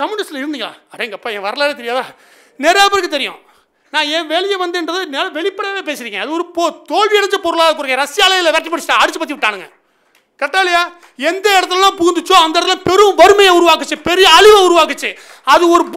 கம்யூனிஸ்டில் இருந்தீங்களா அடேங்கப்பா என் வரலாறு தெரியாதா நிறையா பேருக்கு தெரியும் நான் ஏன் வெளியே வந்துன்றது நேரம் வெளிப்படவே பேசுகிறீங்க அது ஒரு போ தோல்வி அடைஞ்ச பொருளாக குறைக்க ரஷ்யாவில் இல்லை வெட்டி படிச்சு அடிச்சு பற்றி விட்டானுங்க கரெக்டாக இல்லையா எந்த இடத்துலலாம் புகுந்துச்சோ அந்த இடத்துல பெரும் வறுமையை உருவாக்குச்சு பெரிய அழிவை உருவாக்குச்சு அது ஒரு